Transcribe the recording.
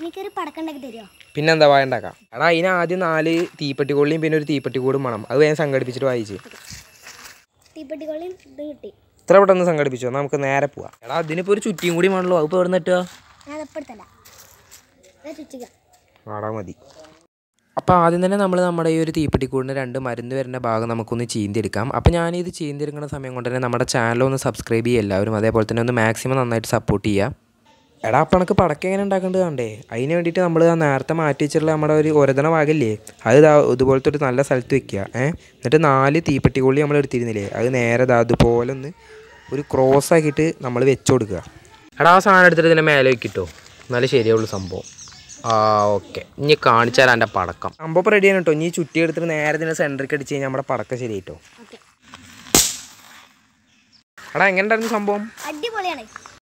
എനിക്കൊരു പിന്നെന്താ വായണ്ടാക്കാം എടാ അതിന് ആദ്യം നാല് തീപ്പെട്ടി കൊള്ളിയും പിന്നെ ഒരു തീപ്പെട്ടി കൂടും വേണം അത് വേഗം സംഘടിപ്പിച്ചിട്ട് വായിച്ച് തീപ്പെട്ടിക്കൊള്ളിയും കിട്ടി ഇത്ര പെട്ടെന്ന് സംഘടിപ്പിച്ചോ നമുക്ക് നേരെ പോവാം എടാ അതിനിപ്പോ ഒരു ചുറ്റിയും കൂടി വേണല്ലോ അപ്പൊ എവിടെ നിന്നിട്ടാ ഞാൻ മതി അപ്പോൾ ആദ്യം തന്നെ നമ്മൾ നമ്മുടെ ഈ ഒരു തീപ്പെട്ടിക്കൂടിന് രണ്ട് മരുന്ന് വരുന്ന ഭാഗം നമുക്കൊന്ന് ചീന്തിയെടുക്കാം അപ്പോൾ ഇത് ചീന്തിയെടുക്കുന്ന സമയം കൊണ്ട് തന്നെ നമ്മുടെ ചാനൽ ഒന്ന് സബ്സ്ക്രൈബ് ചെയ്യുക എല്ലാവരും അതേപോലെ തന്നെ ഒന്ന് മാക്സിമം നന്നായിട്ട് സപ്പോർട്ട് ചെയ്യുക എടാ അപ്പം എനിക്ക് പടക്ക എങ്ങനെ ഉണ്ടാക്കേണ്ടത് കണ്ടേ അതിന് വേണ്ടിയിട്ട് നമ്മൾ ആ നേരത്തെ മാറ്റി വെച്ചിട്ടുള്ള നമ്മുടെ ഒരു ഒരതണ ഭാഗമില്ലേ അത് ഇതാ ഇതുപോലത്തെ ഒരു നല്ല സ്ഥലത്ത് വെക്കുക ഏഹ് എന്നിട്ട് നാല് തീപ്പെട്ടി കൊള്ളി നമ്മൾ എടുത്തിരുന്നില്ലേ അത് നേരെ ഇതാ അതുപോലെ ഒന്ന് ഒരു ക്രോസ് ആക്കിയിട്ട് നമ്മൾ വെച്ചു കൊടുക്കുക എടാ ആ സാധനം എടുത്തിട്ട് ഇതിൻ്റെ മേലെ വെക്കിട്ടോ നല്ല ശരിയുള്ള സംഭവം ആ ഓക്കെ ഇനി കാണിച്ചാൽ എൻ്റെ പടക്കം സംഭവം റെഡി ആണ് കേട്ടോ ഇനി ചുറ്റി എടുത്തിട്ട് നേരെ ഇതിൻ്റെ സെൻറ്ററിൽ അടിച്ച് കഴിഞ്ഞാൽ നമ്മുടെ പടക്കം ശരിയായിട്ടോ എടാ എങ്ങനെ ഉണ്ടായിരുന്നു സംഭവം അടിപൊളിയാണ്